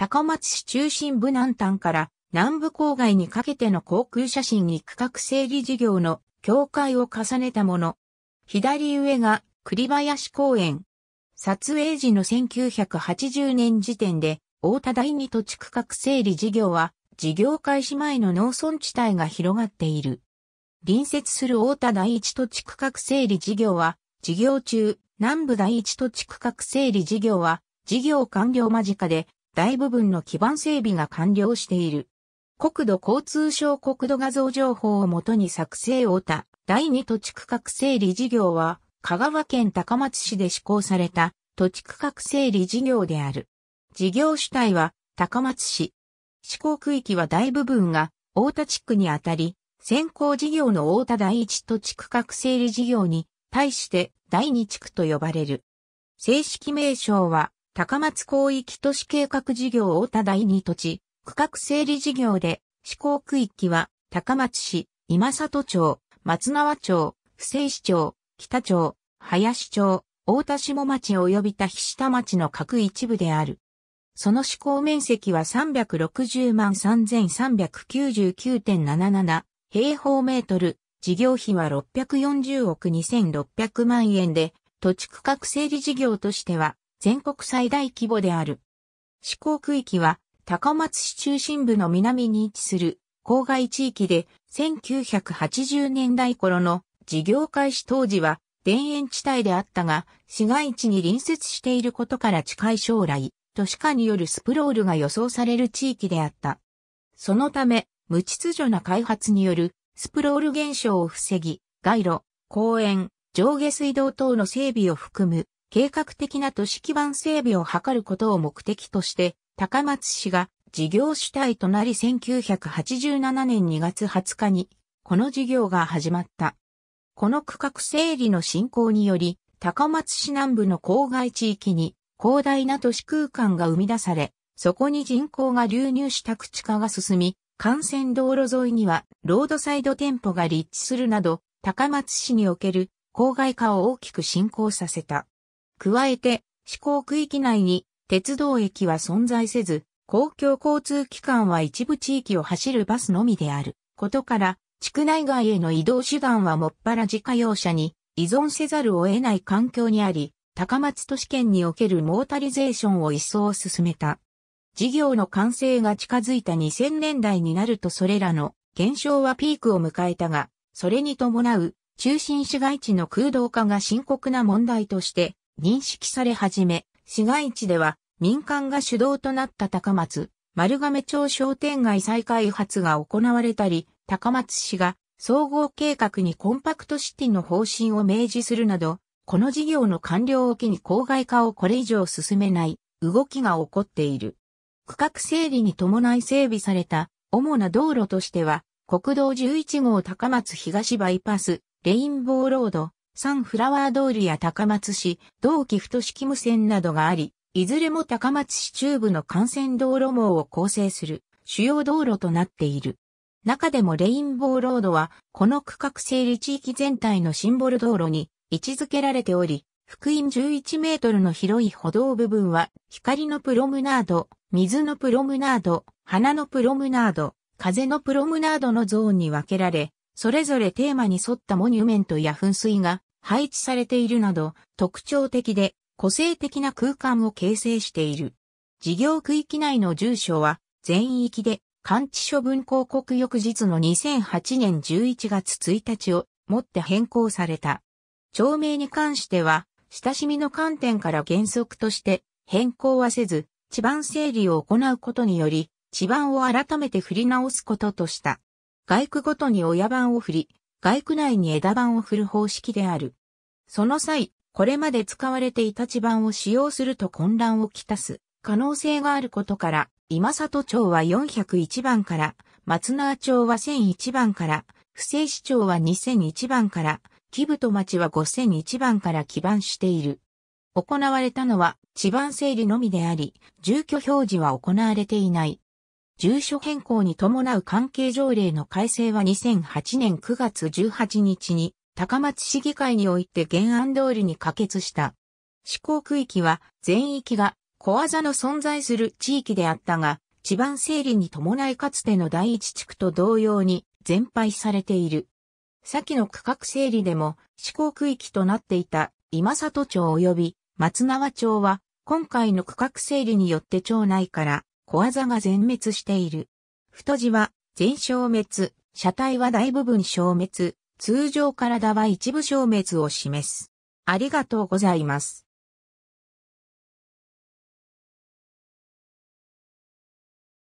高松市中心部南端から南部郊外にかけての航空写真に区画整理事業の境界を重ねたもの。左上が栗林公園。撮影時の1980年時点で、大田第二土地区画整理事業は、事業開始前の農村地帯が広がっている。隣接する大田第一土地区画整理事業は、事業中、南部第一土地区画整理事業は、事業完了間近で大部分の基盤整備が完了している。国土交通省国土画像情報をもとに作成をた第2土地区画整理事業は香川県高松市で施行された土地区画整理事業である。事業主体は高松市。施行区域は大部分が大田地区にあたり、先行事業の大田第一土地区画整理事業に対して第二地区と呼ばれる。正式名称は高松広域都市計画事業大田第二土地、区画整理事業で、施行区域は、高松市、今里町、松縄町、不正市町、北町、林町、大田下町及び田下町の各一部である。その施行面積は360万3399.77平方メートル、事業費は640億2600万円で、土地区画整理事業としては全国最大規模である。施行区域は高松市中心部の南に位置する郊外地域で1980年代頃の事業開始当時は田園地帯であったが市街地に隣接していることから近い将来都市化によるスプロールが予想される地域であった。そのため無秩序な開発によるスプロール現象を防ぎ街路、公園、上下水道等の整備を含む計画的な都市基盤整備を図ることを目的として、高松市が事業主体となり1987年2月20日に、この事業が始まった。この区画整理の進行により、高松市南部の郊外地域に広大な都市空間が生み出され、そこに人口が流入した駆逐化が進み、幹線道路沿いにはロードサイド店舗が立地するなど、高松市における郊外化を大きく進行させた。加えて、思行区域内に鉄道駅は存在せず、公共交通機関は一部地域を走るバスのみであることから、地区内外への移動手段はもっぱら自家用車に依存せざるを得ない環境にあり、高松都市圏におけるモータリゼーションを一層進めた。事業の完成が近づいた2000年代になるとそれらの減少はピークを迎えたが、それに伴う中心市街地の空洞化が深刻な問題として認識され始め、市街地では民間が主導となった高松、丸亀町商店街再開発が行われたり、高松市が総合計画にコンパクトシティの方針を明示するなど、この事業の完了を機に郊外化をこれ以上進めない動きが起こっている。区画整理に伴い整備された主な道路としては、国道11号高松東バイパス、レインボーロード、サンフラワー通りや高松市、同期太式無線などがあり、いずれも高松市中部の幹線道路網を構成する主要道路となっている。中でもレインボーロードは、この区画整理地域全体のシンボル道路に位置づけられており、福音11メートルの広い歩道部分は、光のプロムナード、水のプロムナード、花のプロムナード、風のプロムナードのゾーンに分けられ、それぞれテーマに沿ったモニュメントや噴水が配置されているなど特徴的で個性的な空間を形成している。事業区域内の住所は全域で完治処分広告翌日の2008年11月1日をもって変更された。町名に関しては親しみの観点から原則として変更はせず地盤整理を行うことにより地盤を改めて振り直すこととした。外区ごとに親番を振り、外区内に枝板を振る方式である。その際、これまで使われていた地盤を使用すると混乱をきたす可能性があることから、今里町は401番から、松縄町は1001番から、不正市町は2001番から、木と町は5001番から基盤している。行われたのは地盤整理のみであり、住居表示は行われていない。住所変更に伴う関係条例の改正は2008年9月18日に高松市議会において原案通りに可決した。施行区域は全域が小技の存在する地域であったが、地盤整理に伴いかつての第一地区と同様に全廃されている。先の区画整理でも施行区域となっていた今里町及び松縄町は今回の区画整理によって町内から小技が全滅している。太字は全消滅、車体は大部分消滅、通常体は一部消滅を示す。ありがとうございます。